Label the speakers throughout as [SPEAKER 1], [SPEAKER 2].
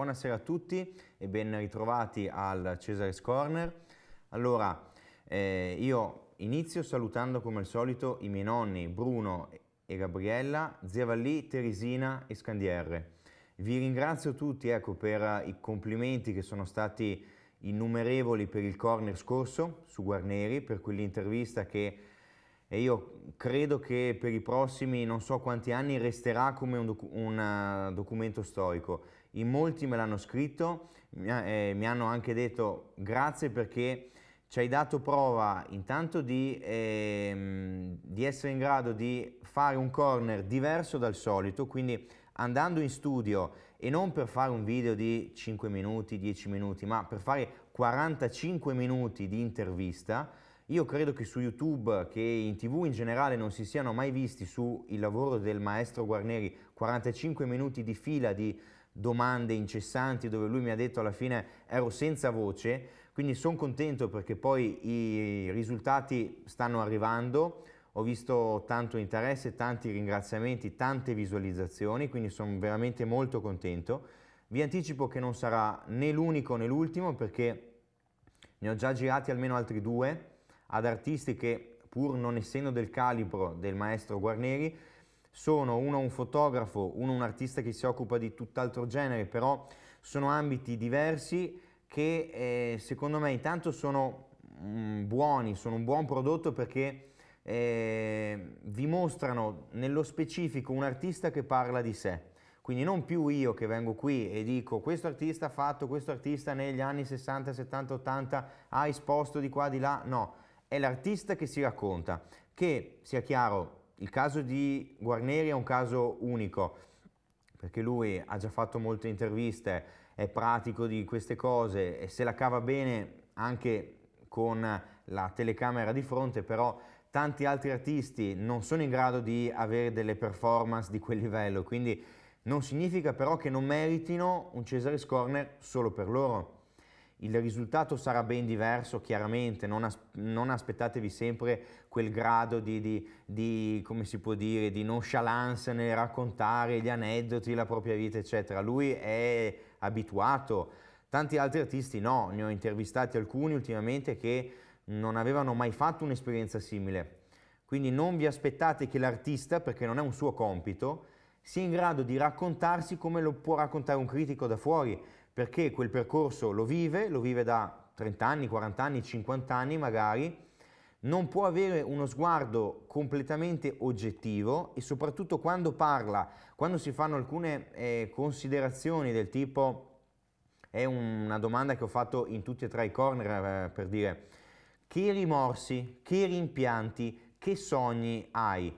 [SPEAKER 1] buonasera a tutti e ben ritrovati al Cesare's Corner. Allora, eh, io inizio salutando come al solito i miei nonni Bruno e Gabriella, zia Vallì, Teresina e Scandierre. Vi ringrazio tutti ecco, per i complimenti che sono stati innumerevoli per il corner scorso su Guarneri, per quell'intervista che e io credo che per i prossimi non so quanti anni resterà come un, docu un eh, documento storico in molti me l'hanno scritto, eh, mi hanno anche detto grazie perché ci hai dato prova intanto di, ehm, di, essere in grado di fare un corner diverso dal solito, quindi andando in studio e non per fare un video di 5 minuti, 10 minuti, ma per fare 45 minuti di intervista, io credo che su YouTube, che in tv in generale non si siano mai visti sul lavoro del maestro Guarneri, 45 minuti di fila di domande incessanti dove lui mi ha detto alla fine ero senza voce, quindi sono contento perché poi i risultati stanno arrivando, ho visto tanto interesse, tanti ringraziamenti, tante visualizzazioni, quindi sono veramente molto contento. Vi anticipo che non sarà né l'unico né l'ultimo perché ne ho già girati almeno altri due ad artisti che pur non essendo del calibro del maestro Guarneri sono uno un fotografo, uno un artista che si occupa di tutt'altro genere, però sono ambiti diversi che eh, secondo me intanto sono mm, buoni, sono un buon prodotto perché eh, vi mostrano nello specifico un artista che parla di sé. Quindi non più io che vengo qui e dico questo artista ha fatto, questo artista negli anni 60, 70, 80 ha esposto di qua, di là, no, è l'artista che si racconta, che sia chiaro il caso di Guarneri è un caso unico, perché lui ha già fatto molte interviste, è pratico di queste cose e se la cava bene anche con la telecamera di fronte, però tanti altri artisti non sono in grado di avere delle performance di quel livello, quindi non significa però che non meritino un Cesare Scorner solo per loro. Il risultato sarà ben diverso, chiaramente, non, as- non aspettatevi sempre quel grado di, di, di, come si può dire, di nonchalance nel raccontare gli aneddoti, la propria vita, eccetera. Lui è abituato. Tanti altri artisti no, ne ho intervistati alcuni ultimamente che non avevano mai fatto un'esperienza simile. Quindi non vi aspettate che l'artista, perché non è un suo compito, sia in grado di raccontarsi come lo può raccontare un critico da fuori perché quel percorso lo vive, lo vive da 30 anni, 40 anni, 50 anni magari, non può avere uno sguardo completamente oggettivo e soprattutto quando parla, quando si fanno alcune eh, considerazioni del tipo è una domanda che ho fatto in tutti e tre i corner eh, per dire che rimorsi, che rimpianti, che sogni hai?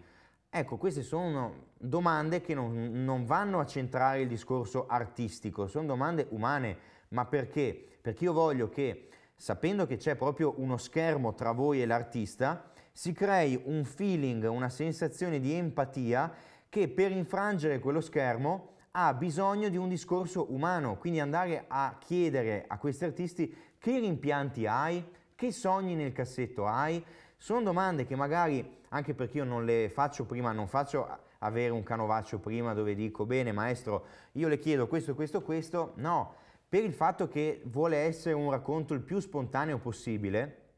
[SPEAKER 1] Ecco, queste sono domande che non, non, vanno a centrare il discorso artistico, sono domande umane, ma perché? Perché io voglio che, sapendo che c'è proprio uno schermo tra voi e l'artista, si crei un feeling, una sensazione di empatia che per infrangere quello schermo ha bisogno di un discorso umano, quindi andare a chiedere a questi artisti che rimpianti hai, che sogni nel cassetto hai, sono domande che magari, anche perché io non le faccio prima, non faccio avere un canovaccio prima dove dico, bene maestro, io le chiedo questo, questo, questo, no, per il fatto che vuole essere un racconto il più spontaneo possibile,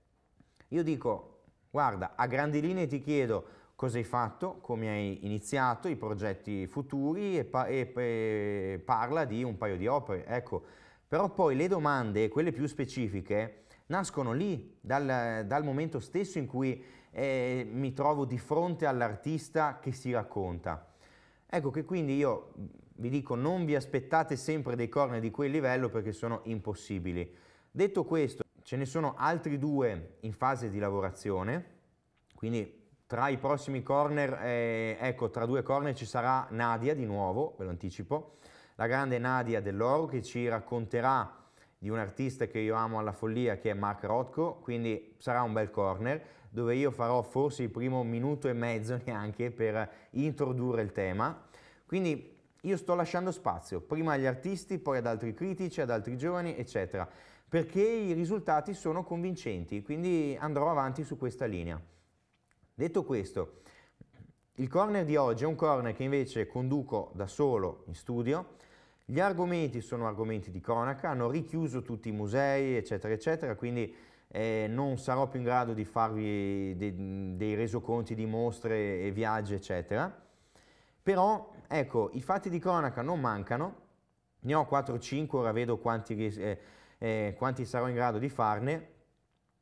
[SPEAKER 1] io dico, guarda, a grandi linee ti chiedo cosa hai fatto, come hai iniziato, i progetti futuri e, pa e, parla di un paio di opere, ecco. Però poi le domande, quelle più specifiche, nascono lì, dal, dal momento stesso in cui eh, mi trovo di fronte all'artista che si racconta. Ecco che quindi io vi dico non vi aspettate sempre dei corner di quel livello perché sono impossibili. Detto questo, ce ne sono altri due in fase di lavorazione, quindi tra i prossimi corner, eh, ecco, tra due corner ci sarà Nadia di nuovo, ve lo anticipo, la grande Nadia dell'Oro che ci racconterà di un artista che io amo alla follia che è Mark Rothko, quindi sarà un bel corner dove io farò forse il primo minuto e mezzo neanche per introdurre il tema. Quindi io sto lasciando spazio prima agli artisti, poi ad altri critici, ad altri giovani, eccetera, perché i risultati sono convincenti, quindi andrò avanti su questa linea. Detto questo, il corner di oggi è un corner che invece conduco da solo in studio, gli argomenti sono argomenti di cronaca, hanno richiuso tutti i musei, eccetera, eccetera, quindi eh, non sarò più in grado di farvi de dei resoconti di mostre e viaggi, eccetera. Però, ecco, i fatti di cronaca non mancano, ne ho 4 5, ora vedo quanti, eh, eh, quanti sarò in grado di farne.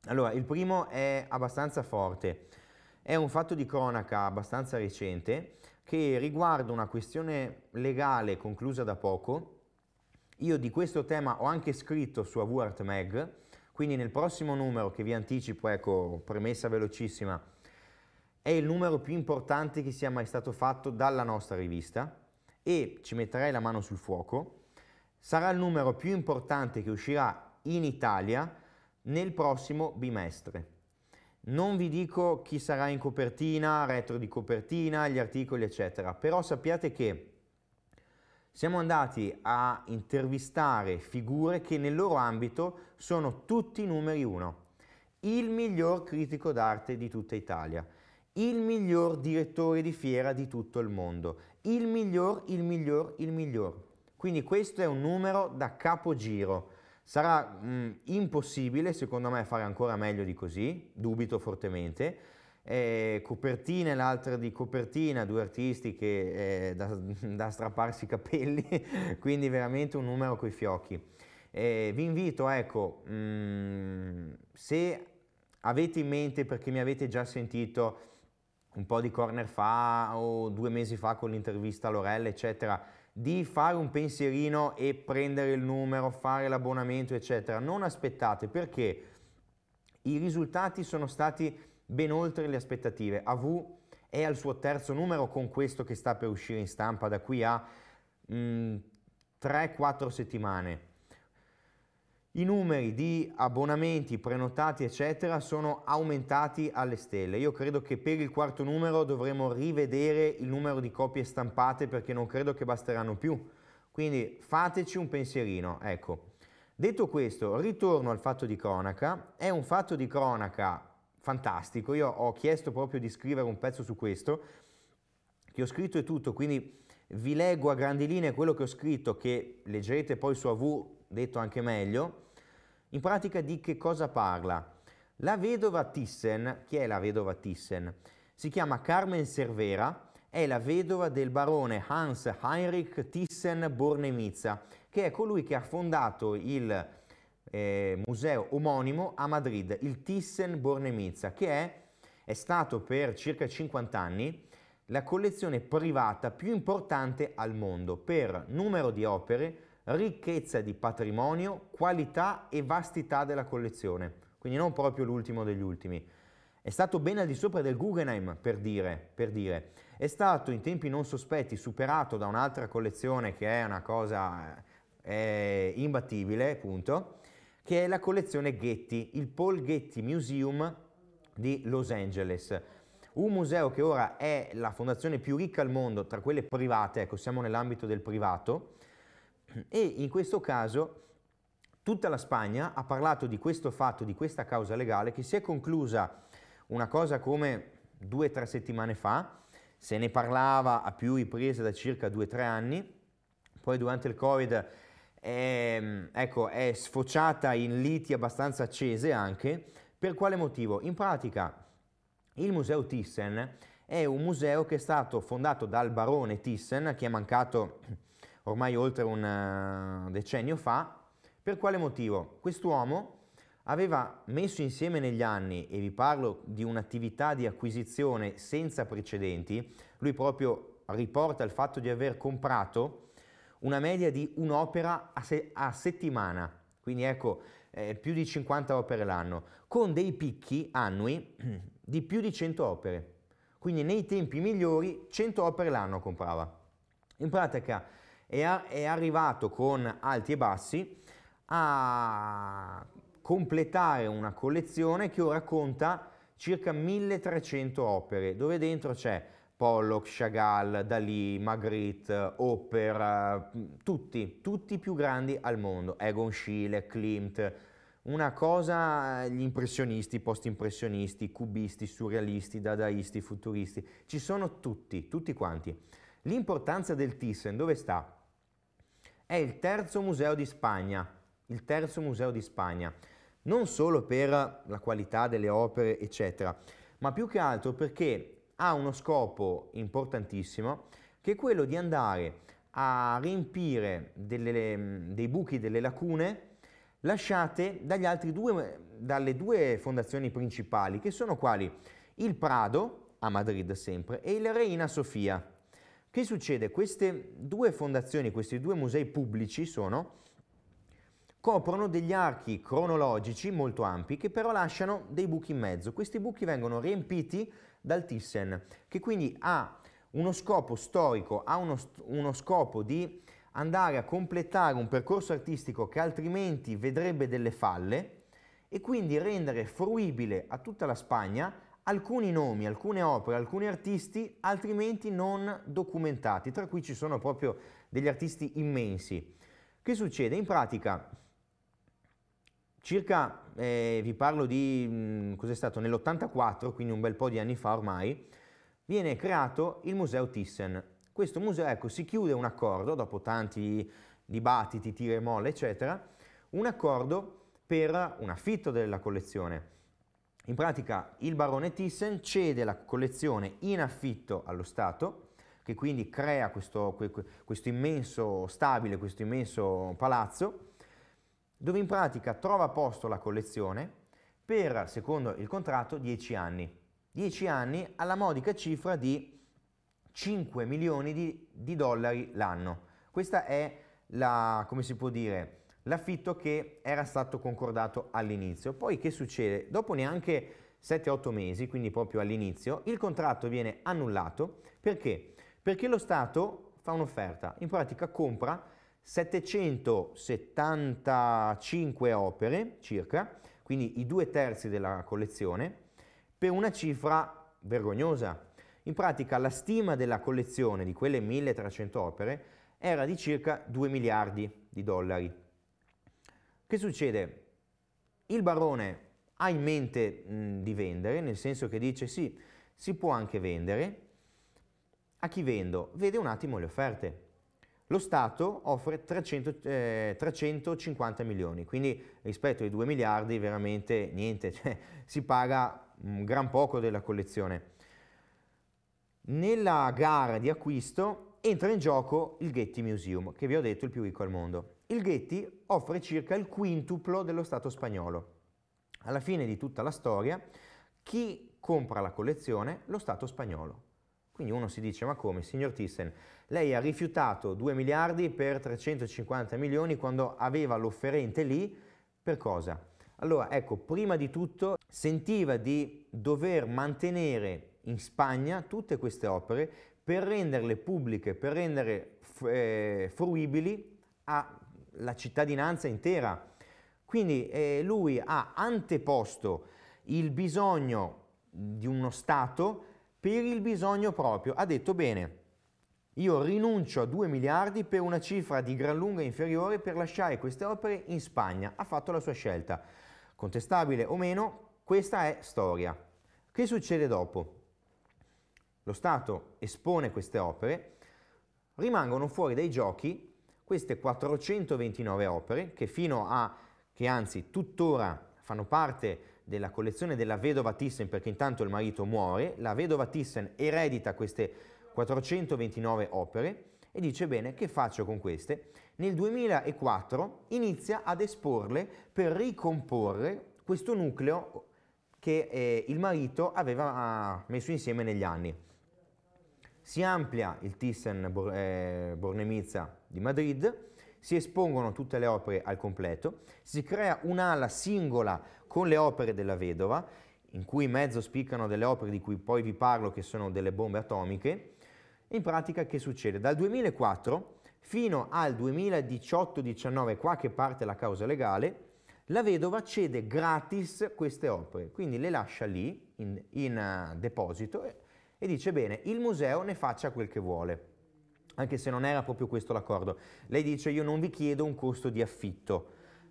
[SPEAKER 1] Allora, il primo è abbastanza forte, è un fatto di cronaca abbastanza recente, che riguarda una questione legale conclusa da poco. Io di questo tema ho anche scritto su Avart Mag, quindi nel prossimo numero che vi anticipo, ecco, premessa velocissima, è il numero più importante che sia mai stato fatto dalla nostra rivista e ci metterei la mano sul fuoco, sarà il numero più importante che uscirà in Italia nel prossimo bimestre. Non vi dico chi sarà in copertina, retro di copertina, gli articoli, eccetera, però sappiate che siamo andati a intervistare figure che nel loro ambito sono tutti numeri uno. Il miglior critico d'arte di tutta Italia, il miglior direttore di fiera di tutto il mondo, il miglior, il miglior, il miglior. Quindi questo è un numero da capogiro Sarà mh, mm, impossibile, secondo me, fare ancora meglio di così, dubito fortemente. Eh, e l'altra di copertina, due artisti che eh, da, da strapparsi i capelli, quindi veramente un numero coi fiocchi. Eh, vi invito, ecco, mh, mm, se avete in mente, perché mi avete già sentito un po' di corner fa o due mesi fa con l'intervista a Lorella, eccetera, di fare un pensierino e prendere il numero, fare l'abbonamento, eccetera. Non aspettate perché i risultati sono stati ben oltre le aspettative. AV è al suo terzo numero con questo che sta per uscire in stampa da qui a 3-4 mm, settimane i numeri di abbonamenti prenotati eccetera sono aumentati alle stelle io credo che per il quarto numero dovremo rivedere il numero di copie stampate perché non credo che basteranno più quindi fateci un pensierino ecco detto questo ritorno al fatto di cronaca è un fatto di cronaca fantastico io ho chiesto proprio di scrivere un pezzo su questo che ho scritto è tutto quindi vi leggo a grandi linee quello che ho scritto che leggerete poi su AV detto anche meglio, in pratica di che cosa parla? La vedova Thyssen, chi è la vedova Thyssen? Si chiama Carmen Cervera, è la vedova del barone Hans Heinrich thyssen Bornemizza, che è colui che ha fondato il eh, museo omonimo a Madrid, il thyssen Bornemizza, che è, è stato per circa 50 anni la collezione privata più importante al mondo per numero di opere, ricchezza di patrimonio, qualità e vastità della collezione, quindi non proprio l'ultimo degli ultimi. È stato ben al di sopra del Guggenheim, per dire, per dire. È stato in tempi non sospetti superato da un'altra collezione che è una cosa eh, imbattibile, appunto, che è la collezione Getty, il Paul Getty Museum di Los Angeles. Un museo che ora è la fondazione più ricca al mondo tra quelle private, ecco, siamo nell'ambito del privato, e in questo caso tutta la Spagna ha parlato di questo fatto, di questa causa legale, che si è conclusa una cosa come due o tre settimane fa, se ne parlava a più riprese da circa due o tre anni, poi durante il Covid è, ehm, ecco, è sfociata in liti abbastanza accese anche. Per quale motivo? In pratica il museo Thyssen è un museo che è stato fondato dal barone Thyssen, che è mancato ormai oltre un eh, decennio fa. Per quale motivo? Quest'uomo aveva messo insieme negli anni, e vi parlo di un'attività di acquisizione senza precedenti, lui proprio riporta il fatto di aver comprato una media di un'opera a, se a settimana, quindi ecco eh, più di 50 opere l'anno, con dei picchi annui di più di 100 opere. Quindi nei tempi migliori 100 opere l'anno comprava. In pratica è, è arrivato con alti e bassi a completare una collezione che ora conta circa 1300 opere, dove dentro c'è Pollock, Chagall, Dalí, Magritte, Hopper, eh, tutti, tutti i più grandi al mondo, Egon Schiele, Klimt, una cosa, eh, gli impressionisti, post-impressionisti, cubisti, surrealisti, dadaisti, futuristi, ci sono tutti, tutti quanti. L'importanza del Thyssen dove sta? È il terzo museo di Spagna, il terzo museo di Spagna, non solo per la qualità delle opere, eccetera, ma più che altro perché ha uno scopo importantissimo, che è quello di andare a riempire delle, dei buchi, delle lacune lasciate due, dalle due fondazioni principali, che sono quali il Prado, a Madrid sempre, e il Reina Sofia. Che succede? Queste due fondazioni, questi due musei pubblici sono, coprono degli archi cronologici molto ampi che però lasciano dei buchi in mezzo. Questi buchi vengono riempiti dal Thyssen, che quindi ha uno scopo storico, ha uno, uno scopo di andare a completare un percorso artistico che altrimenti vedrebbe delle falle e quindi rendere fruibile a tutta la Spagna alcuni nomi, alcune opere, alcuni artisti altrimenti non documentati, tra cui ci sono proprio degli artisti immensi. Che succede? In pratica circa, eh, vi parlo di, mm, cos'è stato, nell'84, quindi un bel po' di anni fa ormai, viene creato il museo Thyssen. Questo museo, ecco, si chiude un accordo, dopo tanti dibattiti, tire e molle, eccetera, un accordo per un affitto della collezione in pratica il barone Thyssen cede la collezione in affitto allo Stato, che quindi crea questo, questo, immenso stabile, questo immenso palazzo, dove in pratica trova posto la collezione per, secondo il contratto, 10 anni. 10 anni alla modica cifra di 5 milioni di, di dollari l'anno. Questa è la, come si può dire, l'affitto che era stato concordato all'inizio. Poi che succede? Dopo neanche 7-8 mesi, quindi proprio all'inizio, il contratto viene annullato perché? Perché lo Stato fa un'offerta, in pratica compra 775 opere circa, quindi i due terzi della collezione, per una cifra vergognosa. In pratica la stima della collezione di quelle 1300 opere era di circa 2 miliardi di dollari. Che succede? Il barone ha in mente mh, di vendere, nel senso che dice sì, si può anche vendere. A chi vendo? Vede un attimo le offerte. Lo Stato offre 300, eh, 350 milioni, quindi rispetto ai 2 miliardi veramente niente, cioè, si paga un gran poco della collezione. Nella gara di acquisto entra in gioco il Getty Museum, che vi ho detto il più ricco al mondo il Getty offre circa il quintuplo dello Stato spagnolo. Alla fine di tutta la storia, chi compra la collezione? Lo Stato spagnolo. Quindi uno si dice, ma come, signor Thyssen, lei ha rifiutato 2 miliardi per 350 milioni quando aveva l'offerente lì, per cosa? Allora, ecco, prima di tutto sentiva di dover mantenere in Spagna tutte queste opere per renderle pubbliche, per rendere eh, fruibili a la cittadinanza intera. Quindi eh, lui ha anteposto il bisogno di uno Stato per il bisogno proprio. Ha detto bene, io rinuncio a 2 miliardi per una cifra di gran lunga inferiore per lasciare queste opere in Spagna. Ha fatto la sua scelta. Contestabile o meno, questa è storia. Che succede dopo? Lo Stato espone queste opere, rimangono fuori dai giochi queste 429 opere che fino a, che anzi tuttora fanno parte della collezione della vedova Thyssen perché intanto il marito muore, la vedova Thyssen eredita queste 429 opere e dice bene che faccio con queste? Nel 2004 inizia ad esporle per ricomporre questo nucleo che eh, il marito aveva ah, messo insieme negli anni si amplia il Thyssen eh, Bornemisza di Madrid, si espongono tutte le opere al completo, si crea un'ala singola con le opere della vedova, in cui in mezzo spiccano delle opere di cui poi vi parlo che sono delle bombe atomiche. In pratica che succede? Dal 2004 fino al 2018-19, qua che parte la causa legale, la vedova cede gratis queste opere, quindi le lascia lì in, in eh, deposito e dice bene, il museo ne faccia quel che vuole, anche se non era proprio questo l'accordo. Lei dice io non vi chiedo un costo di affitto,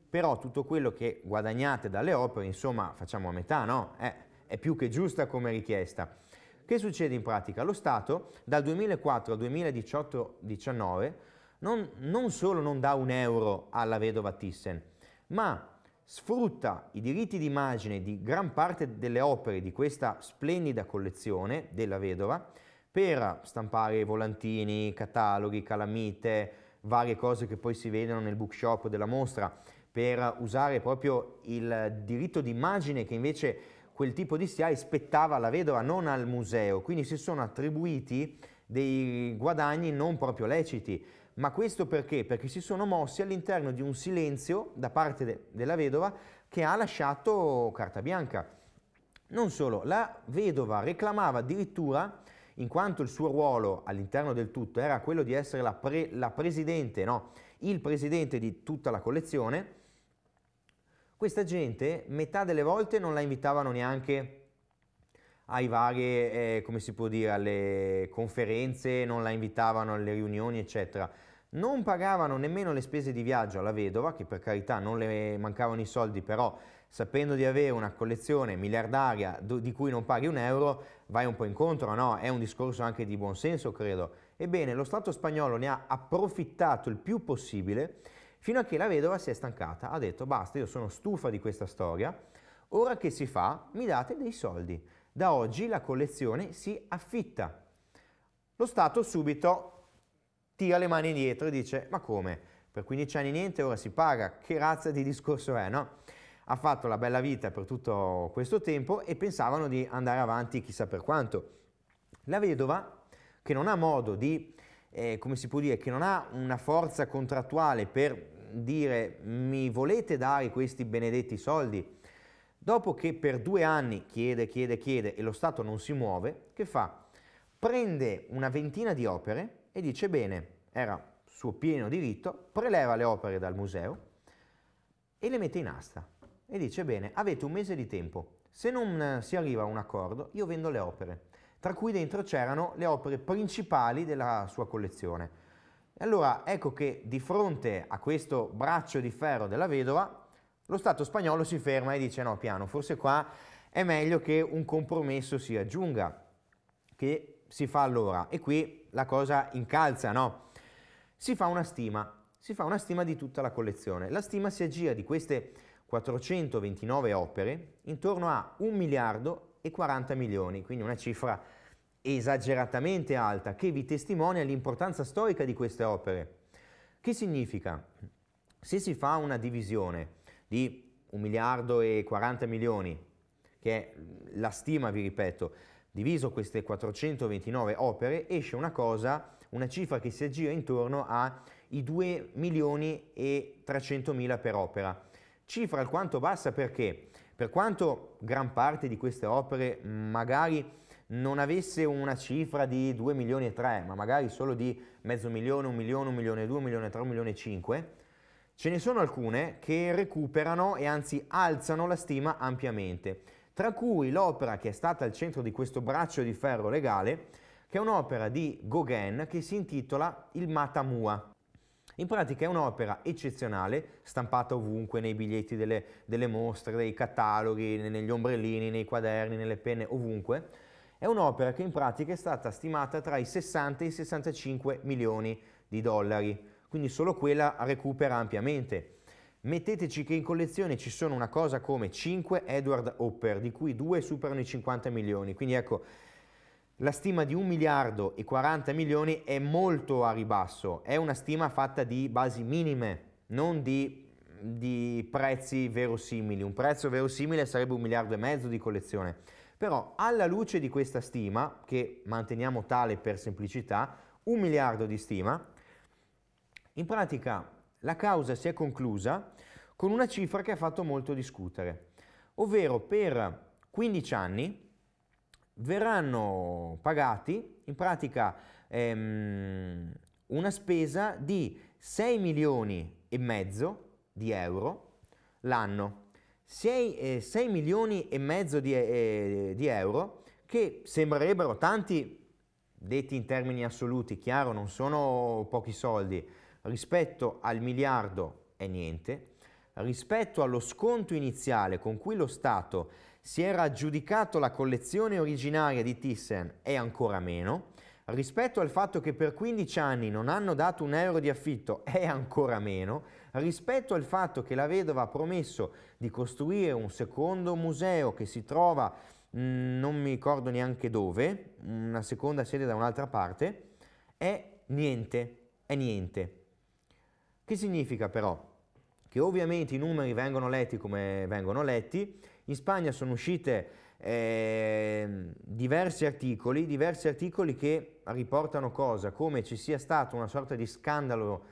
[SPEAKER 1] però tutto quello che guadagnate dalle opere, insomma facciamo a metà, no? Eh, è più che giusta come richiesta. Che succede in pratica? Lo Stato dal 2004 al 2018-19 non, non solo non dà un euro alla vedova Thyssen, ma sfrutta i diritti d'immagine di gran parte delle opere di questa splendida collezione della vedova per stampare volantini, cataloghi, calamite, varie cose che poi si vedono nel bookshop della mostra, per usare proprio il diritto d'immagine che invece quel tipo di stia spettava alla vedova, non al museo, quindi si sono attribuiti dei guadagni non proprio leciti. Ma questo perché? Perché si sono mossi all'interno di un silenzio da parte de della vedova che ha lasciato carta bianca. Non solo, la vedova reclamava addirittura, in quanto il suo ruolo all'interno del tutto era quello di essere la, pre la presidente, no, il presidente di tutta la collezione, questa gente metà delle volte non la invitavano neanche ai vari, eh, come si può dire, alle conferenze, non la invitavano alle riunioni, eccetera non pagavano nemmeno le spese di viaggio alla vedova, che per carità non le mancavano i soldi, però sapendo di avere una collezione miliardaria di cui non paghi un euro, vai un po' incontro, no? È un discorso anche di buonsenso, credo. Ebbene, lo Stato spagnolo ne ha approfittato il più possibile fino a che la vedova si è stancata, ha detto basta, io sono stufa di questa storia, ora che si fa mi date dei soldi. Da oggi la collezione si affitta. Lo Stato subito tira le mani indietro e dice ma come? Per 15 anni niente, ora si paga, che razza di discorso è, no? Ha fatto la bella vita per tutto questo tempo e pensavano di andare avanti chissà per quanto. La vedova, che non ha modo di, eh, come si può dire, che non ha una forza contrattuale per dire mi volete dare questi benedetti soldi? Dopo che per due anni chiede, chiede, chiede e lo Stato non si muove, che fa? Prende una ventina di opere, e dice bene, era suo pieno diritto, preleva le opere dal museo e le mette in asta e dice bene, avete un mese di tempo, se non eh, si arriva a un accordo io vendo le opere, tra cui dentro c'erano le opere principali della sua collezione. E Allora ecco che di fronte a questo braccio di ferro della vedova, lo Stato spagnolo si ferma e dice no piano, forse qua è meglio che un compromesso si aggiunga, che si fa allora? E qui la cosa incalza, no? Si fa una stima, si fa una stima di tutta la collezione. La stima si aggira di queste 429 opere intorno a 1 miliardo e 40 milioni, quindi una cifra esageratamente alta che vi testimonia l'importanza storica di queste opere. Che significa? Se si fa una divisione di 1 miliardo e 40 milioni, che è la stima, vi ripeto, Diviso queste 429 opere esce una cosa, una cifra che si aggira intorno ai 2 milioni e 300 mila per opera. Cifra alquanto bassa perché? Per quanto gran parte di queste opere magari non avesse una cifra di 2 milioni e 3, ma magari solo di mezzo milione, 1 milione, 1 milione e 2, 1 milione e 3, 1 milione e 5, ce ne sono alcune che recuperano e anzi alzano la stima ampiamente tra cui l'opera che è stata al centro di questo braccio di ferro legale, che è un'opera di Gauguin che si intitola Il Matamua. In pratica è un'opera eccezionale, stampata ovunque, nei biglietti delle, delle mostre, nei cataloghi, negli ombrellini, nei quaderni, nelle penne, ovunque. È un'opera che in pratica è stata stimata tra i 60 e i 65 milioni di dollari, quindi solo quella recupera ampiamente. Metteteci che in collezione ci sono una cosa come 5 Edward Hopper, di cui 2 superano i 50 milioni, quindi ecco la stima di 1 miliardo e 40 milioni è molto a ribasso, è una stima fatta di basi minime, non di, di prezzi verosimili, un prezzo verosimile sarebbe un miliardo e mezzo di collezione, però alla luce di questa stima, che manteniamo tale per semplicità, un miliardo di stima, in pratica la causa si è conclusa con una cifra che ha fatto molto discutere, ovvero per 15 anni verranno pagati in pratica ehm, una spesa di 6 milioni e mezzo di euro l'anno. 6, eh, 6, milioni e mezzo di, eh, di euro che sembrerebbero tanti, detti in termini assoluti, chiaro, non sono pochi soldi, rispetto al miliardo è niente, rispetto allo sconto iniziale con cui lo Stato si era aggiudicato la collezione originaria di Thyssen è ancora meno, rispetto al fatto che per 15 anni non hanno dato un euro di affitto è ancora meno, rispetto al fatto che la vedova ha promesso di costruire un secondo museo che si trova mm, non mi ricordo neanche dove, una seconda sede da un'altra parte, è niente, è niente. Che significa però? Che ovviamente i numeri vengono letti come vengono letti, in Spagna sono uscite eh, diversi articoli, diversi articoli che riportano cosa? Come ci sia stato una sorta di scandalo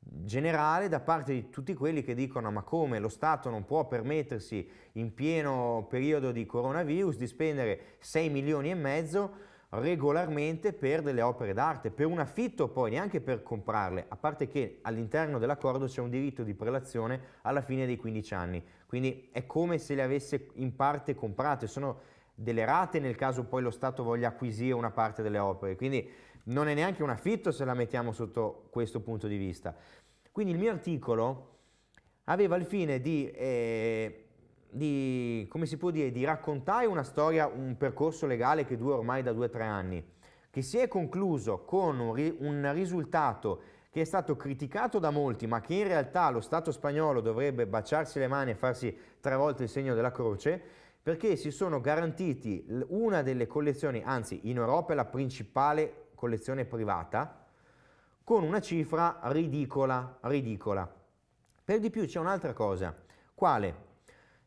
[SPEAKER 1] generale da parte di tutti quelli che dicono ma come lo Stato non può permettersi in pieno periodo di coronavirus di spendere 6 milioni e mezzo regolarmente per delle opere d'arte, per un affitto poi, neanche per comprarle, a parte che all'interno dell'accordo c'è un diritto di prelazione alla fine dei 15 anni, quindi è come se le avesse in parte comprate, sono delle rate nel caso poi lo Stato voglia acquisire una parte delle opere, quindi non è neanche un affitto se la mettiamo sotto questo punto di vista. Quindi il mio articolo aveva il fine di... Eh, di, come si può dire, di raccontare una storia, un percorso legale che dura ormai da due o tre anni, che si è concluso con un, un risultato che è stato criticato da molti, ma che in realtà lo Stato spagnolo dovrebbe baciarsi le mani e farsi tre volte il segno della croce, perché si sono garantiti una delle collezioni, anzi in Europa è la principale collezione privata, con una cifra ridicola, ridicola. Per di più c'è un'altra cosa, quale?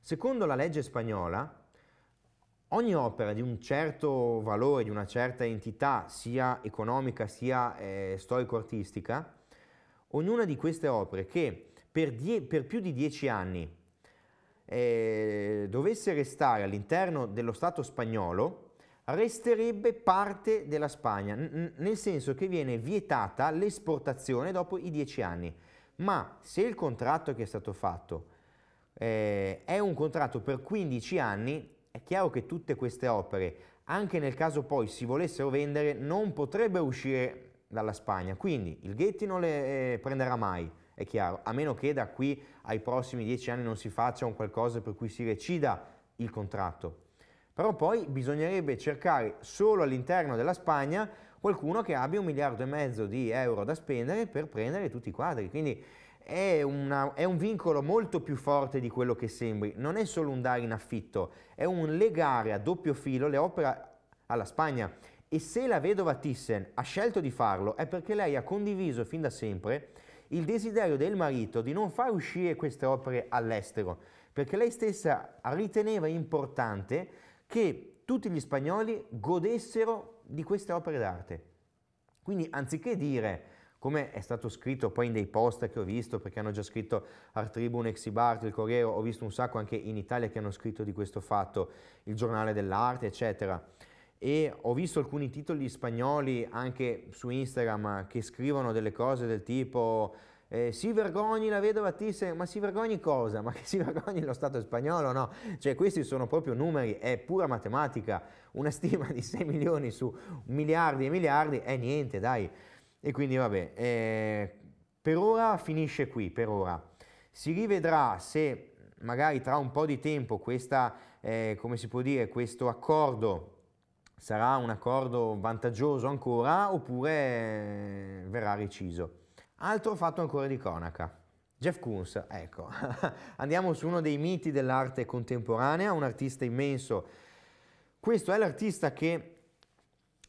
[SPEAKER 1] Secondo la legge spagnola, ogni opera di un certo valore, di una certa entità, sia economica sia eh, storico-artistica, ognuna di queste opere che per, die- per più di dieci anni eh, dovesse restare all'interno dello Stato spagnolo, resterebbe parte della Spagna, n- nel senso che viene vietata l'esportazione dopo i dieci anni. Ma se il contratto che è stato fatto eh, è un contratto per 15 anni, è chiaro che tutte queste opere, anche nel caso poi si volessero vendere, non potrebbero uscire dalla Spagna, quindi il Ghetti non le eh, prenderà mai, è chiaro, a meno che da qui ai prossimi 10 anni non si faccia un qualcosa per cui si recida il contratto. Però poi bisognerebbe cercare solo all'interno della Spagna qualcuno che abbia un miliardo e mezzo di euro da spendere per prendere tutti i quadri. Quindi è, una, è, un vincolo molto più forte di quello che sembri, non è solo un dare in affitto, è un legare a doppio filo le opere alla Spagna. E se la vedova Thyssen ha scelto di farlo è perché lei ha condiviso fin da sempre il desiderio del marito di non far uscire queste opere all'estero, perché lei stessa riteneva importante che tutti gli spagnoli godessero di queste opere d'arte. Quindi anziché dire come è stato scritto poi in dei post che ho visto, perché hanno già scritto Art Tribune, Exibart, il Corriere, ho visto un sacco anche in Italia che hanno scritto di questo fatto, il giornale dell'arte, eccetera. E ho visto alcuni titoli spagnoli anche su Instagram che scrivono delle cose del tipo eh, si vergogni la vedova Thyssen, ma si vergogni cosa? Ma che si vergogni lo Stato spagnolo? No, cioè questi sono proprio numeri, è pura matematica, una stima di 6 milioni su miliardi e miliardi è niente, dai. E quindi vabbè, eh, per ora finisce qui, per ora. Si rivedrà se magari tra un po' di tempo questa, eh, come si può dire, questo accordo sarà un accordo vantaggioso ancora oppure eh, verrà reciso. Altro fatto ancora di cronaca. Jeff Koons, ecco, andiamo su uno dei miti dell'arte contemporanea, un artista immenso. Questo è l'artista che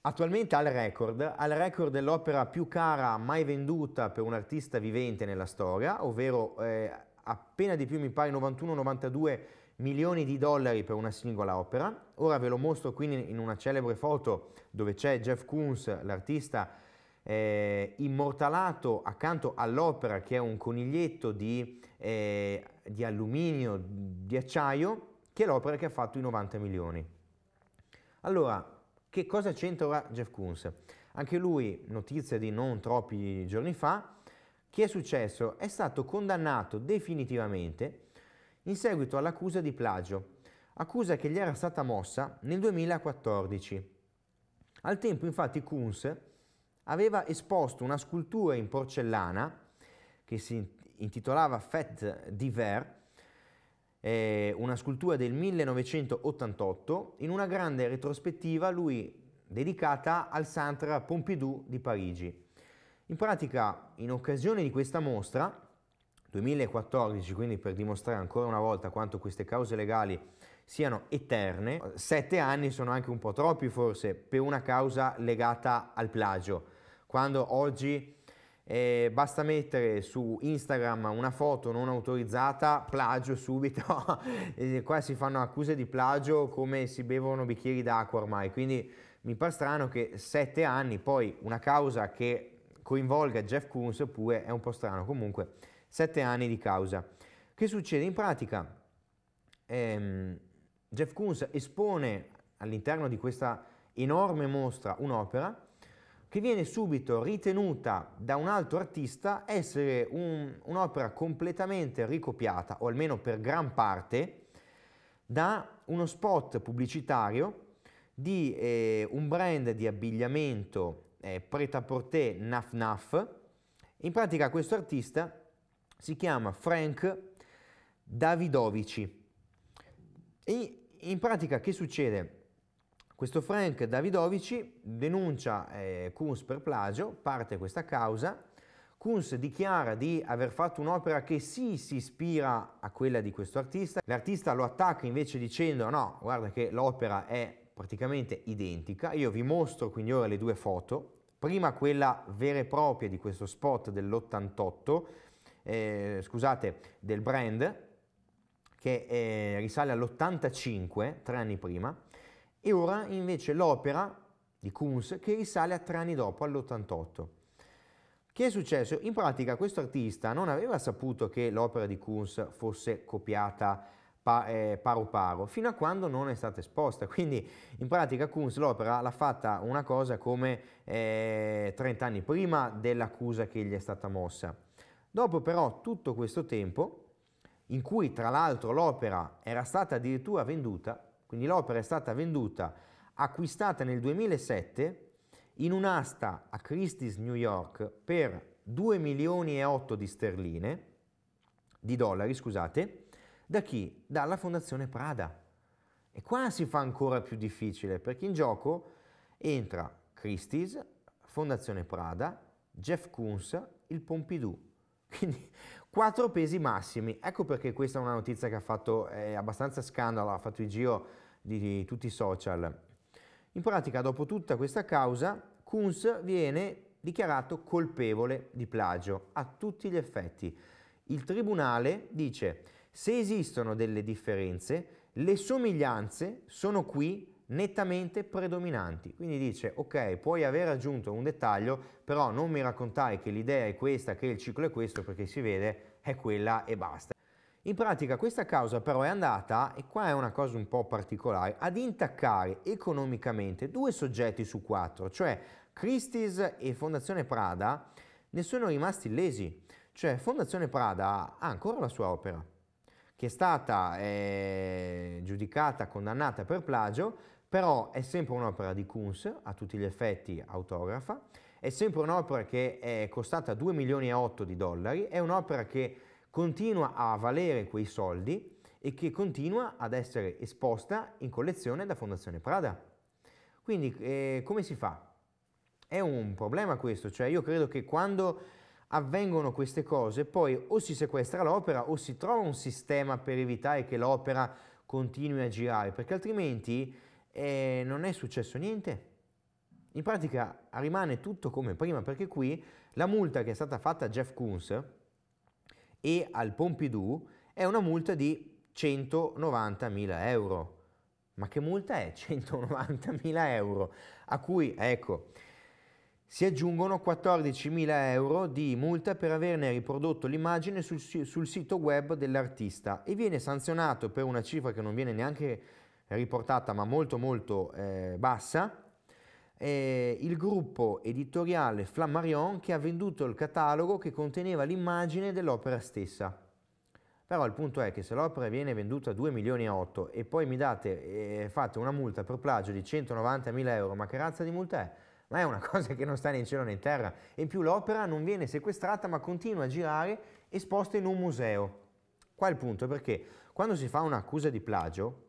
[SPEAKER 1] Attualmente al record, al record dell'opera più cara mai venduta per un artista vivente nella storia, ovvero eh, appena di più mi pare 91-92 milioni di dollari per una singola opera. Ora ve lo mostro qui in una celebre foto dove c'è Jeff Koons, l'artista eh, immortalato accanto all'opera che è un coniglietto di, eh, di alluminio, di acciaio, che è l'opera che ha fatto i 90 milioni. Allora, che cosa c'entra ora Jeff Koons? Anche lui, notizia di non troppi giorni fa, che è successo? È stato condannato definitivamente in seguito all'accusa di plagio, accusa che gli era stata mossa nel 2014. Al tempo infatti Koons aveva esposto una scultura in porcellana che si intitolava Fête d'Hiver eh, una scultura del 1988, in una grande retrospettiva lui dedicata al Centre Pompidou di Parigi. In pratica, in occasione di questa mostra, 2014, quindi per dimostrare ancora una volta quanto queste cause legali siano eterne, sette anni sono anche un po' troppi forse per una causa legata al plagio, quando oggi eh, basta mettere su Instagram una foto non autorizzata, plagio subito, qua si fanno accuse di plagio come si bevono bicchieri d'acqua ormai, quindi mi pare strano che sette anni, poi una causa che coinvolga Jeff Koons pure è un po' strano, comunque sette anni di causa. Che succede? In pratica ehm, Jeff Koons espone all'interno di questa enorme mostra un'opera, che viene subito ritenuta da un altro artista essere un, un'opera completamente ricopiata, o almeno per gran parte, da uno spot pubblicitario di eh, un brand di abbigliamento eh, prêt-à-porter Naf Naf. In pratica questo artista si chiama Frank Davidovici. E in pratica che succede? Questo Frank Davidovici denuncia eh, Kunz per plagio, parte questa causa, Kunz dichiara di aver fatto un'opera che sì si ispira a quella di questo artista, l'artista lo attacca invece dicendo no, guarda che l'opera è praticamente identica, io vi mostro quindi ora le due foto, prima quella vera e propria di questo spot dell'88, eh, scusate, del brand, che eh, risale all'85, tre anni prima, e ora invece l'opera di Kunz che risale a tre anni dopo, all'88. Che è successo? In pratica questo artista non aveva saputo che l'opera di Kunz fosse copiata pa eh, paro paro, fino a quando non è stata esposta. Quindi in pratica Kunz l'opera l'ha fatta una cosa come eh, 30 anni prima dell'accusa che gli è stata mossa. Dopo però tutto questo tempo, in cui tra l'altro l'opera era stata addirittura venduta, quindi l'opera è stata venduta, acquistata nel 2007 in un'asta a Christie's New York per 2 milioni e 8 di sterline, di dollari, scusate, da chi? Dalla Fondazione Prada. E qua si fa ancora più difficile perché in gioco entra Christie's, Fondazione Prada, Jeff Koons, il Pompidou. Quindi quattro pesi massimi. Ecco perché questa è una notizia che ha fatto eh, abbastanza scandalo, ha fatto il giro di tutti i social. In pratica, dopo tutta questa causa, Kunz viene dichiarato colpevole di plagio a tutti gli effetti. Il tribunale dice se esistono delle differenze, le somiglianze sono qui nettamente predominanti. Quindi dice, ok, puoi aver aggiunto un dettaglio, però non mi raccontare che l'idea è questa, che il ciclo è questo, perché si vede, è quella e basta. In pratica questa causa però è andata, e qua è una cosa un po' particolare, ad intaccare economicamente due soggetti su quattro, cioè Christie's e Fondazione Prada ne sono rimasti illesi, cioè Fondazione Prada ha ancora la sua opera, che è stata eh, giudicata, condannata per plagio, però è sempre un'opera di Kunz, a tutti gli effetti autografa, è sempre un'opera che è costata 2 milioni e 8 di dollari, è un'opera che continua a valere quei soldi e che continua ad essere esposta in collezione da Fondazione Prada. Quindi eh, come si fa? È un problema questo, cioè io credo che quando avvengono queste cose poi o si sequestra l'opera o si trova un sistema per evitare che l'opera continui a girare, perché altrimenti eh, non è successo niente. In pratica rimane tutto come prima, perché qui la multa che è stata fatta a Jeff Koons e al Pompidou è una multa di 190.000 euro. Ma che multa è 190.000 euro? A cui, ecco, si aggiungono 14.000 euro di multa per averne riprodotto l'immagine sul, sul sito web dell'artista e viene sanzionato per una cifra che non viene neanche riportata ma molto molto eh, bassa eh, il gruppo editoriale Flammarion che ha venduto il catalogo che conteneva l'immagine dell'opera stessa. Però il punto è che se l'opera viene venduta a 2 milioni e 8 e poi mi date, eh, fate una multa per plagio di 190 mila euro, ma che razza di multa è? Ma è una cosa che non sta né in cielo né in terra. E in più l'opera non viene sequestrata ma continua a girare esposta in un museo. Qua è il punto, perché quando si fa un'accusa di plagio,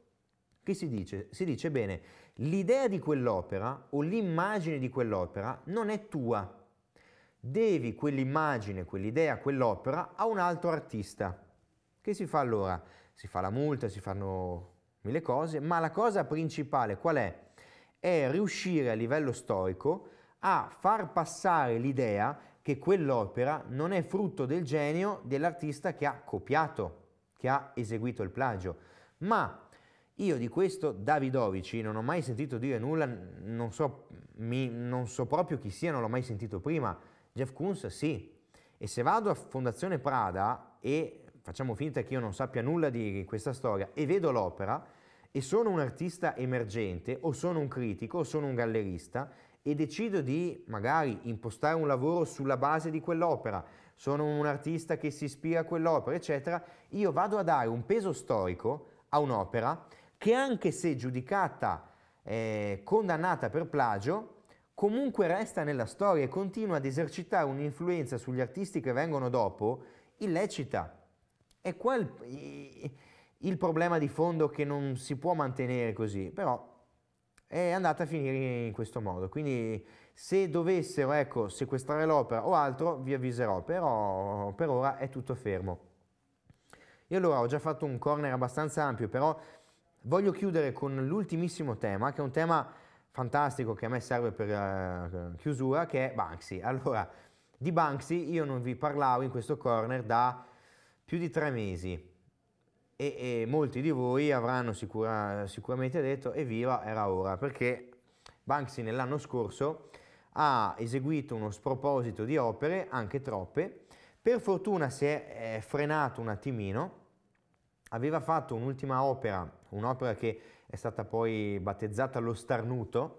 [SPEAKER 1] che si dice? Si dice bene, l'idea di quell'opera o l'immagine di quell'opera non è tua. Devi quell'immagine, quell'idea, quell'opera a un altro artista. Che si fa allora? Si fa la multa, si fanno mille cose, ma la cosa principale qual è? È riuscire a livello storico a far passare l'idea che quell'opera non è frutto del genio dell'artista che ha copiato, che ha eseguito il plagio, ma io di questo Davidovici non ho mai sentito dire nulla, non so, mi, non so proprio chi sia, non l'ho mai sentito prima. Jeff Koons sì. E se vado a Fondazione Prada e facciamo finta che io non sappia nulla di questa storia e vedo l'opera e sono un artista emergente o sono un critico o sono un gallerista e decido di magari impostare un lavoro sulla base di quell'opera, sono un artista che si ispira a quell'opera, eccetera, io vado a dare un peso storico a un'opera che anche se giudicata eh, condannata per plagio, comunque resta nella storia e continua ad esercitare un'influenza sugli artisti che vengono dopo illecita. È qua il, il problema di fondo che non si può mantenere così, però è andata a finire in questo modo. Quindi se dovessero ecco, sequestrare l'opera o altro vi avviserò, però per ora è tutto fermo. E allora ho già fatto un corner abbastanza ampio, però Voglio chiudere con l'ultimissimo tema, che è un tema fantastico che a me serve per uh, chiusura, che è Banksy. Allora, di Banksy io non vi parlavo in questo corner da più di tre mesi e, e molti di voi avranno sicura, sicuramente detto evviva era ora, perché Banksy nell'anno scorso ha eseguito uno sproposito di opere, anche troppe, per fortuna si è, è eh, frenato un attimino, aveva fatto un'ultima opera un'opera che è stata poi battezzata Lo Starnuto,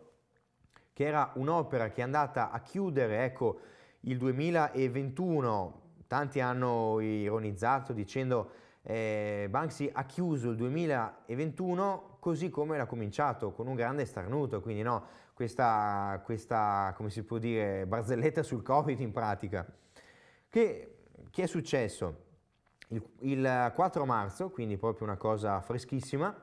[SPEAKER 1] che era un'opera che è andata a chiudere ecco, il 2021. Tanti hanno ironizzato dicendo eh, Banksy ha chiuso il 2021 così come l'ha cominciato, con un grande starnuto, quindi no, questa, questa, come si può dire, barzelletta sul Covid in pratica. Che, che è successo? il, il 4 marzo, quindi proprio una cosa freschissima,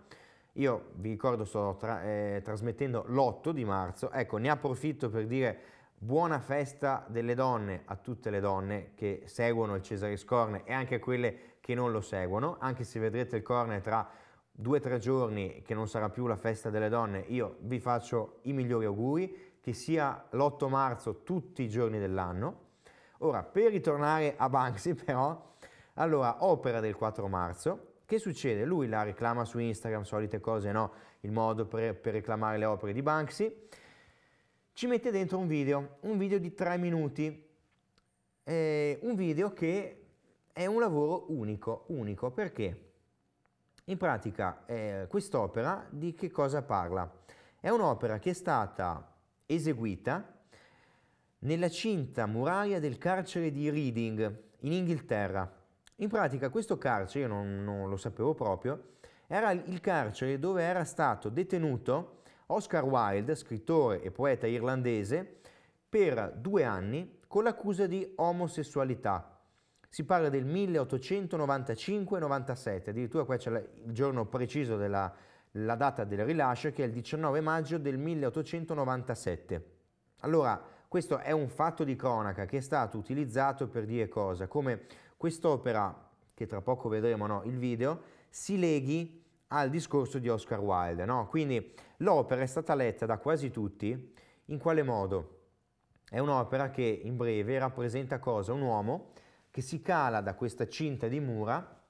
[SPEAKER 1] io vi ricordo sto tra, eh, trasmettendo l'8 di marzo, ecco ne approfitto per dire buona festa delle donne a tutte le donne che seguono il Cesare Scorne e anche a quelle che non lo seguono, anche se vedrete il corne tra due o tre giorni che non sarà più la festa delle donne, io vi faccio i migliori auguri, che sia l'8 marzo tutti i giorni dell'anno. Ora, per ritornare a Banksy però, allora, opera del 4 marzo, che succede? Lui la reclama su Instagram, solite cose, no? Il modo per, per, reclamare le opere di Banksy. Ci mette dentro un video, un video di 3 minuti, eh, un video che è un lavoro unico, unico perché in pratica eh, quest'opera di che cosa parla? È un'opera che è stata eseguita nella cinta muraria del carcere di Reading in Inghilterra in pratica questo carcere, io non, non lo sapevo proprio, era il carcere dove era stato detenuto Oscar Wilde, scrittore e poeta irlandese, per due anni con l'accusa di omosessualità. Si parla del 1895-97, addirittura qua c'è il giorno preciso della data del rilascio che è il 19 maggio del 1897. Allora, questo è un fatto di cronaca che è stato utilizzato per dire cosa? Come Quest'opera, che tra poco vedremo no, il video, si leghi al discorso di Oscar Wilde. No? Quindi l'opera è stata letta da quasi tutti. In quale modo? È un'opera che in breve rappresenta cosa? Un uomo che si cala da questa cinta di mura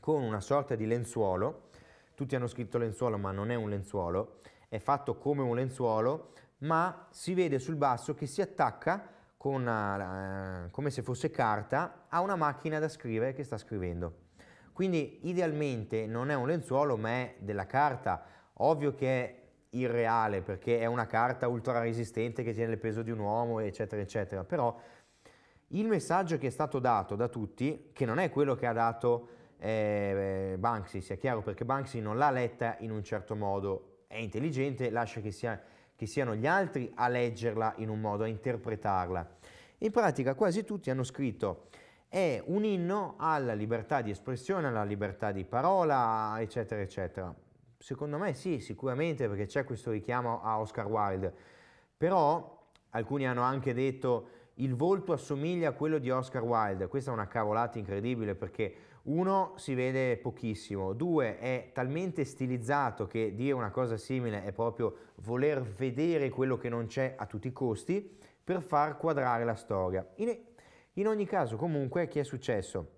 [SPEAKER 1] con una sorta di lenzuolo. Tutti hanno scritto lenzuolo, ma non è un lenzuolo, è fatto come un lenzuolo, ma si vede sul basso che si attacca una, eh, come se fosse carta a una macchina da scrivere che sta scrivendo. Quindi idealmente non è un lenzuolo ma è della carta, ovvio che è irreale perché è una carta ultra resistente che tiene il peso di un uomo eccetera eccetera, però il messaggio che è stato dato da tutti, che non è quello che ha dato eh, eh Banksy, sia chiaro, perché Banksy non l'ha letta in un certo modo, è intelligente, lascia che sia che siano gli altri a leggerla in un modo, a interpretarla. In pratica quasi tutti hanno scritto è un inno alla libertà di espressione, alla libertà di parola, eccetera, eccetera. Secondo me sì, sicuramente, perché c'è questo richiamo a Oscar Wilde, però alcuni hanno anche detto il volto assomiglia a quello di Oscar Wilde, questa è una cavolata incredibile perché uno si vede pochissimo, due è talmente stilizzato che dire una cosa simile è proprio voler vedere quello che non c'è a tutti i costi per far quadrare la storia. In, in ogni caso comunque che è successo?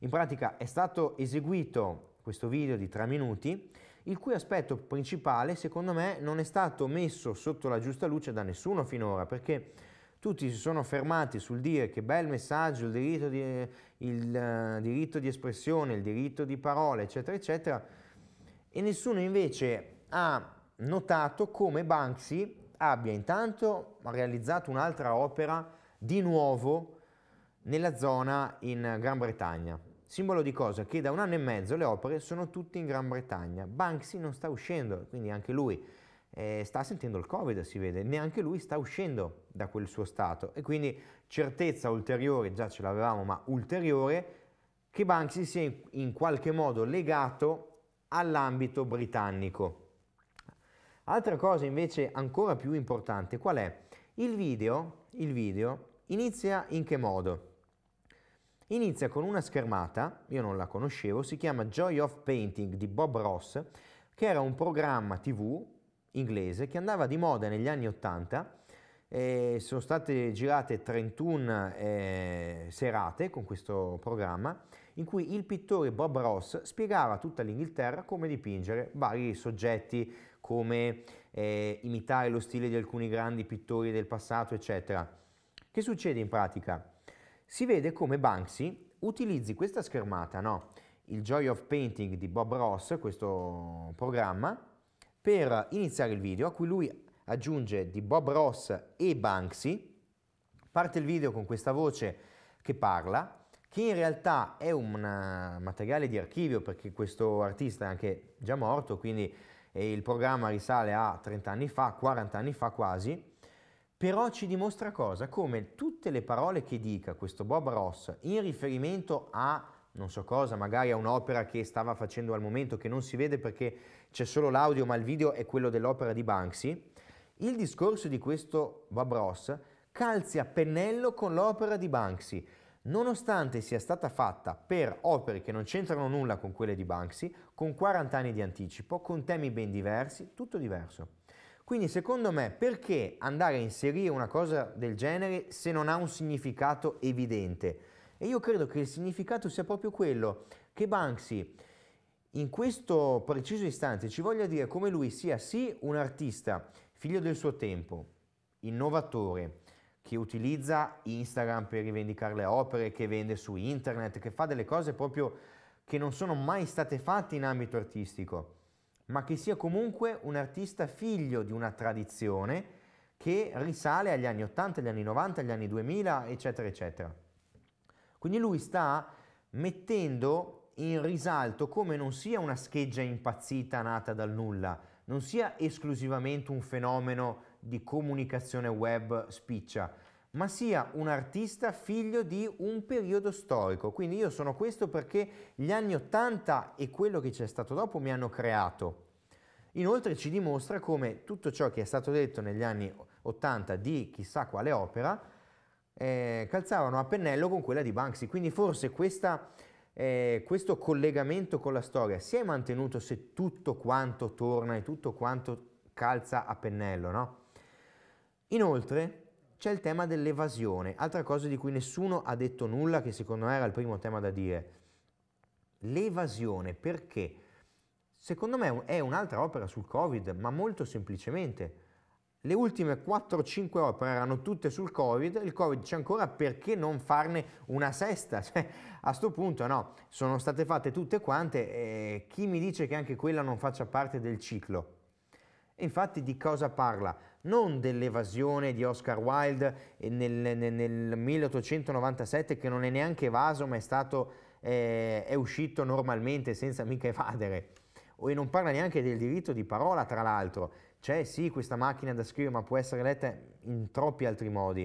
[SPEAKER 1] In pratica è stato eseguito questo video di 3 minuti, il cui aspetto principale secondo me non è stato messo sotto la giusta luce da nessuno finora, perché tutti si sono fermati sul dire che bel messaggio, il diritto di, il, uh, diritto di espressione, il diritto di parola, eccetera, eccetera, e nessuno invece ha notato come Banksy abbia intanto realizzato un'altra opera di nuovo nella zona in Gran Bretagna. Simbolo di cosa? Che da un anno e mezzo le opere sono tutte in Gran Bretagna. Banksy non sta uscendo, quindi anche lui eh, sta sentendo il Covid, si vede, neanche lui sta uscendo da quel suo stato e quindi certezza ulteriore, già ce l'avevamo, ma ulteriore, che Banksy sia in, in qualche modo legato all'ambito britannico. Altra cosa invece ancora più importante, qual è? Il video, il video inizia in che modo? Inizia con una schermata, io non la conoscevo, si chiama Joy of Painting di Bob Ross, che era un programma tv inglese che andava di moda negli anni 80 eh, sono state girate 31 eh, serate con questo programma in cui il pittore Bob Ross spiegava a tutta l'Inghilterra come dipingere vari soggetti, come eh, imitare lo stile di alcuni grandi pittori del passato, eccetera. Che succede in pratica? Si vede come Banksy utilizzi questa schermata, no? il Joy of Painting di Bob Ross, questo programma, per iniziare il video a cui lui aggiunge di Bob Ross e Banksy, parte il video con questa voce che parla, che in realtà è un eh, materiale di archivio perché questo artista è anche già morto, quindi il programma risale a 30 anni fa, 40 anni fa quasi, però ci dimostra cosa? Come tutte le parole che dica questo Bob Ross in riferimento a non so cosa, magari a un'opera che stava facendo al momento, che non si vede perché c'è solo l'audio, ma il video è quello dell'opera di Banksy, il discorso di questo Babros calzi a pennello con l'opera di Banksy. Nonostante sia stata fatta per opere che non c'entrano nulla con quelle di Banksy, con 40 anni di anticipo, con temi ben diversi, tutto diverso. Quindi secondo me perché andare a inserire una cosa del genere se non ha un significato evidente? E io credo che il significato sia proprio quello che Banksy in questo preciso istante ci voglia dire come lui sia sì un artista, figlio del suo tempo, innovatore, che utilizza Instagram per rivendicare le opere, che vende su internet, che fa delle cose proprio che non sono mai state fatte in ambito artistico, ma che sia comunque un artista figlio di una tradizione che risale agli anni 80, agli anni 90, agli anni 2000, eccetera, eccetera. Quindi lui sta mettendo in risalto come non sia una scheggia impazzita nata dal nulla, non sia esclusivamente un fenomeno di comunicazione web spiccia, ma sia un artista figlio di un periodo storico. Quindi io sono questo perché gli anni 80 e quello che c'è stato dopo mi hanno creato. Inoltre ci dimostra come tutto ciò che è stato detto negli anni 80 di chissà quale opera eh, calzavano a pennello con quella di Banksy, quindi forse questa, eh, questo collegamento con la storia si è mantenuto se tutto quanto torna e tutto quanto calza a pennello, no? Inoltre c'è il tema dell'evasione, altra cosa di cui nessuno ha detto nulla, che secondo me era il primo tema da dire. L'evasione perché? Secondo me è un'altra opera sul Covid, ma molto semplicemente le ultime 4-5 opere erano tutte sul Covid, il Covid c'è ancora, perché non farne una sesta? Cioè, a questo punto no, sono state fatte tutte quante e chi mi dice che anche quella non faccia parte del ciclo? E infatti di cosa parla? Non dell'evasione di Oscar Wilde nel, nel, nel 1897 che non è neanche evaso ma è, stato, eh, è uscito normalmente senza mica evadere e non parla neanche del diritto di parola, tra l'altro. C'è cioè, sì questa macchina da scrivere, ma può essere letta in troppi altri modi.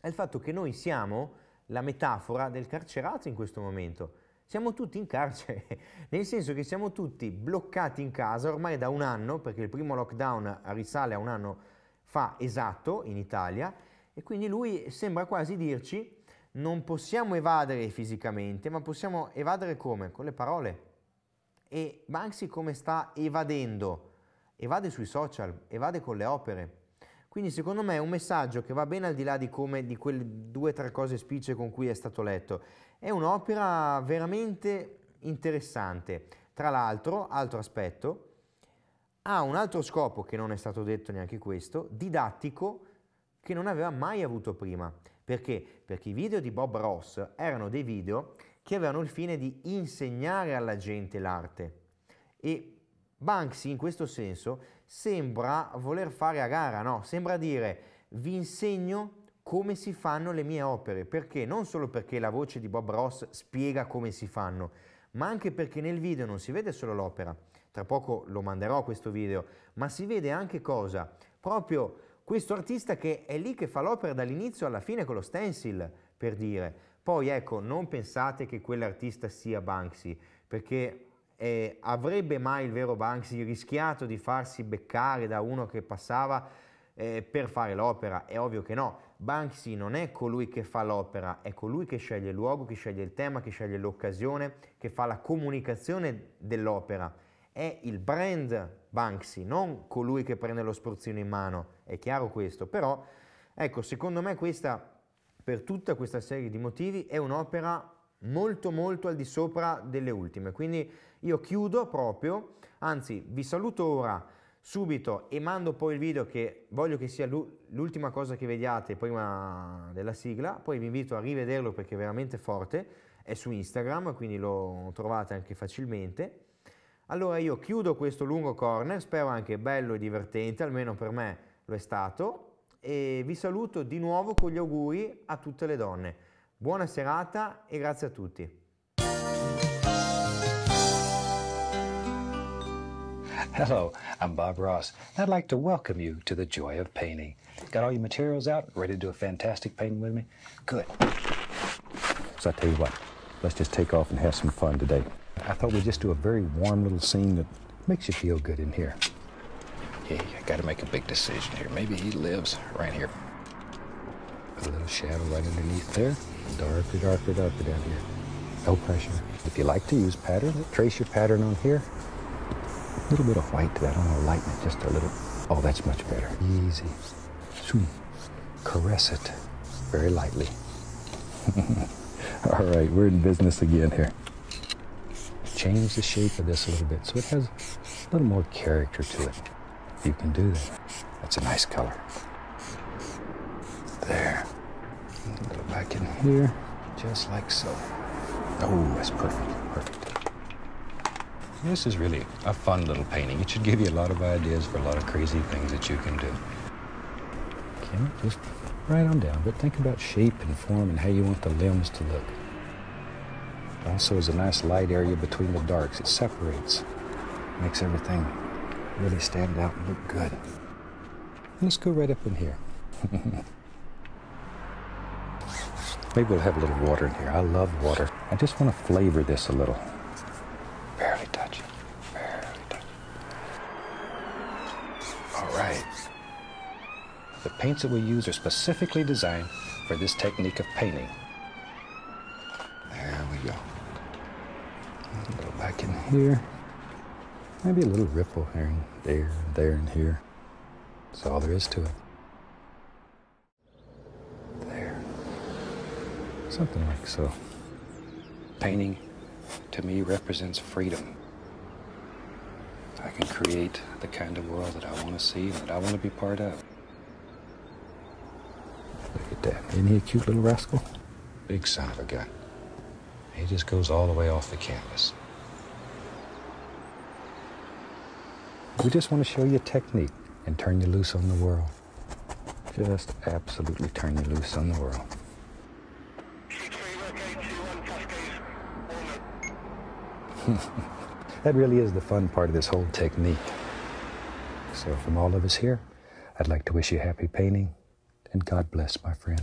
[SPEAKER 1] È il fatto che noi siamo la metafora del carcerato in questo momento. Siamo tutti in carcere, nel senso che siamo tutti bloccati in casa ormai da un anno, perché il primo lockdown risale a un anno fa esatto in Italia, e quindi lui sembra quasi dirci non possiamo evadere fisicamente, ma possiamo evadere come? Con le parole, e Banksy come sta evadendo? Evade sui social, evade con le opere. Quindi secondo me è un messaggio che va ben al di là di, come, di quelle due o tre cose spicce con cui è stato letto. È un'opera veramente interessante. Tra l'altro, altro aspetto, ha un altro scopo che non è stato detto neanche questo, didattico, che non aveva mai avuto prima. Perché? Perché i video di Bob Ross erano dei video che avevano il fine di insegnare alla gente l'arte. E Banksy in questo senso sembra voler fare a gara, no? Sembra dire vi insegno come si fanno le mie opere, perché non solo perché la voce di Bob Ross spiega come si fanno, ma anche perché nel video non si vede solo l'opera, tra poco lo manderò questo video, ma si vede anche cosa? Proprio questo artista che è lì che fa l'opera dall'inizio alla fine con lo stencil, per dire, poi ecco, non pensate che quell'artista sia Banksy, perché eh, avrebbe mai il vero Banksy rischiato di farsi beccare da uno che passava eh, per fare l'opera? È ovvio che no. Banksy non è colui che fa l'opera, è colui che sceglie il luogo, che sceglie il tema, che sceglie l'occasione, che fa la comunicazione dell'opera. È il brand Banksy, non colui che prende lo spruzzino in mano. È chiaro questo, però ecco, secondo me questa per tutta questa serie di motivi è un'opera molto molto al di sopra delle ultime. Quindi io chiudo proprio, anzi vi saluto ora subito e mando poi il video che voglio che sia l'ultima cosa che vediate prima della sigla, poi vi invito a rivederlo perché è veramente forte, è su Instagram quindi lo trovate anche facilmente. Allora io chiudo questo lungo corner, spero anche bello e divertente, almeno per me lo è stato, e vi saluto di nuovo con gli auguri a tutte le donne. Buona serata e grazie a tutti.
[SPEAKER 2] Hello, I'm Bob Ross, and I'd like to welcome you to the joy of painting. Got all your materials out, ready to do a fantastic painting with me? Good. So I tell you what, let's just take off and have some fun today. I thought we'd just do a very warm little scene that makes you feel good in here. Hey, I gotta make a big decision here. Maybe he lives right here. A little shadow right underneath there. Darker, darker, darker down here. No pressure. If you like to use pattern, trace your pattern on here. A little bit of white to that. I want to lighten it just a little. Oh, that's much better. Easy. sweet. Caress it very lightly. All right, we're in business again here. Change the shape of this a little bit so it has a little more character to it. You can do that. That's a nice color. There. Go back in here, just like so. Oh, that's perfect, perfect. This is really a fun little painting. It should give you a lot of ideas for a lot of crazy things that you can do. Okay, just right on down, but think about shape and form and how you want the limbs to look. Also is a nice light area between the darks. It separates, makes everything really stand out and look good. Let's go right up in here. Maybe we'll have a little water in here. I love water. I just want to flavor this a little. Barely touch it. Barely touch it. All right. The paints that we use are specifically designed for this technique of painting. There we go. Go back in here. Maybe a little ripple here and there, and there and here. That's all there is to it. There. Something like so. Painting, to me, represents freedom. I can create the kind of world that I want to see, that I want to be part of. Look at that. Isn't he a cute little rascal? Big son of a gun. He just goes all the way off the canvas. We just want to show you a technique and turn you loose on the world. Just absolutely turn you loose on the world. that really is the fun part of this whole technique. So, from all of us here, I'd like to wish you happy painting and God bless, my friend.